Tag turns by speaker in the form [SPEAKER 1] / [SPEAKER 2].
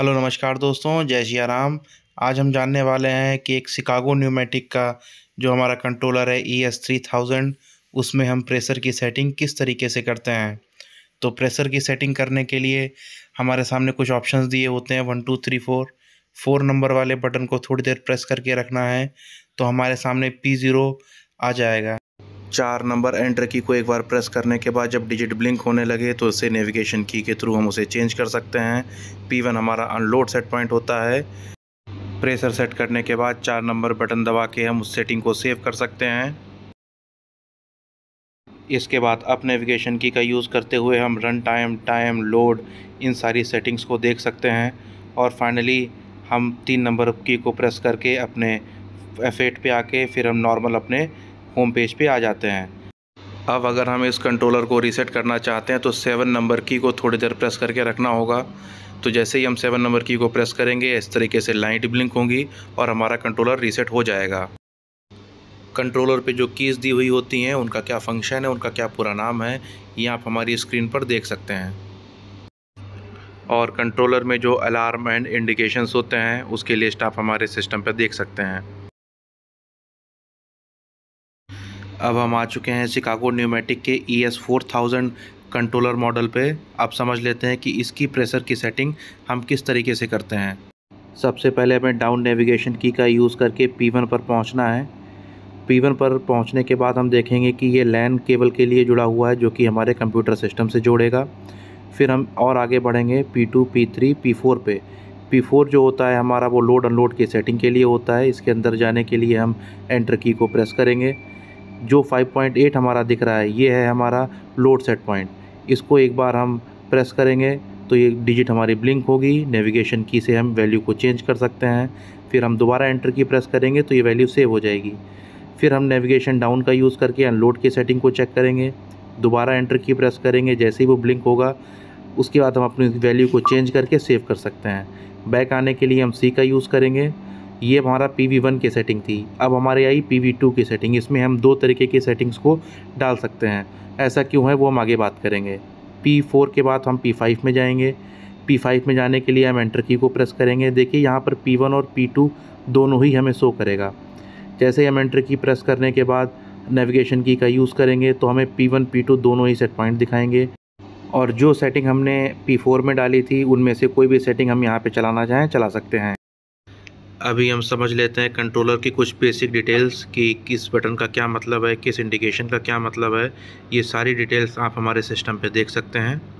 [SPEAKER 1] hello नमस्कार दोस्तों जय सिया राम आज हम जानने वाले हैं कि एक शिकागो न्यूमेटिक का जो हमारा कंट्रोलर है ई एस थ्री थाउजेंड उसमें हम प्रेशर की सेटिंग किस तरीके से करते हैं तो प्रेशर की सेटिंग करने के लिए हमारे सामने कुछ ऑप्शंस दिए होते हैं one two three four four number वाले बटन को थोड़ी देर प्रेस करके रखना है तो हमारे सामने पी ज़ीरो आ जाएगा चार नंबर एंटर की को एक बार प्रेस करने के बाद जब डिजिट ब्लिंक होने लगे तो उसे नेविगेशन की के थ्रू हम उसे चेंज कर सकते हैं पी वन हमारा अनलोड सेट पॉइंट होता है प्रेशर सेट करने के बाद चार नंबर बटन दबा के हम उस सेटिंग को सेव कर सकते हैं इसके बाद अप नेविगेशन की का यूज़ करते हुए हम रन टाइम टाइम लोड इन सारी सेटिंग्स को देख सकते हैं और फाइनली हम तीन नंबर की को प्रेस करके अपने एफ पे पर आके फिर हम नॉर्मल अपने होम पेज पे आ जाते हैं अब अगर हम इस कंट्रोलर को रीसेट करना चाहते हैं तो सेवन नंबर की को थोड़ी देर प्रेस करके रखना होगा तो जैसे ही हम सेवन नंबर की को प्रेस करेंगे इस तरीके से लाइट ब्लिंक होंगी और हमारा कंट्रोलर रीसेट हो जाएगा कंट्रोलर पे जो कीज़ दी हुई होती हैं उनका क्या फंक्शन है उनका क्या पूरा नाम है ये आप हमारी स्क्रीन पर देख सकते हैं और कंट्रोलर में जो अलार्म एंड इंडिकेशंस होते हैं उसकी लिस्ट आप हमारे सिस्टम पर देख सकते हैं अब हम आ चुके हैं शिकागो न्यूमेटिक के E S four thousand controller model पे आप समझ लेते हैं कि इसकी प्रेशर की सेटिंग हम किस तरीके से करते हैं सबसे पहले हमें डाउन नेविगेशन की का यूज़ करके पी वन पर पहुंचना है पी वन पर पहुंचने के बाद हम देखेंगे कि ये लैन केबल के लिए जुड़ा हुआ है जो कि हमारे कंप्यूटर सिस्टम से जोड़ेगा फिर हम और आगे बढ़ेंगे P two P three P four पे पी फोर जो होता है हमारा वो लोड अनलोड की सेटिंग के लिए होता है इसके अंदर जाने के लिए हम एंटर की को प्रेस करेंगे जो 5.8 हमारा दिख रहा है ये है हमारा लोड सेट पॉइंट इसको एक बार हम प्रेस करेंगे तो ये डिजिट हमारी ब्लिंक होगी नेविगेशन की से हम वैल्यू को चेंज कर सकते हैं फिर हम दोबारा एंटर की प्रेस करेंगे तो ये वैल्यू सेव हो जाएगी फिर हम नेविगेशन डाउन का यूज़ करके अनलोड की सेटिंग को चेक करेंगे दोबारा एंटर की प्रेस करेंगे जैसे ही वो ब्लिंक होगा उसके बाद हम अपनी वैल्यू को चेंज करके सेव कर सकते हैं बैक आने के लिए हम सी का यूज़ करेंगे ये हमारा पी वी वन की सेटिंग थी अब हमारे आई पी वी टू की सेटिंग इसमें हम दो तरीके की सेटिंग्स को डाल सकते हैं ऐसा क्यों है वो हम आगे बात करेंगे पी फोर के बाद हम पी फाइव में जाएंगे पी फाइव में जाने के लिए हम एंटर की को प्रेस करेंगे देखिए यहाँ पर पी वन और पी टू दोनों ही हमें शो करेगा जैसे हम एंटर की प्रेस करने के बाद नेविगेशन की का यूज़ करेंगे तो हमें पी वन पी टू दोनों ही सेट पॉइंट दिखाएंगे और जो सेटिंग हमने पी फोर में डाली थी उनमें से कोई भी सेटिंग हम यहाँ पे चलाना चाहें चला सकते हैं अभी हम समझ लेते हैं कंट्रोलर की कुछ बेसिक डिटेल्स कि किस बटन का क्या मतलब है किस इंडिकेशन का क्या मतलब है ये सारी डिटेल्स आप हमारे सिस्टम पे देख सकते हैं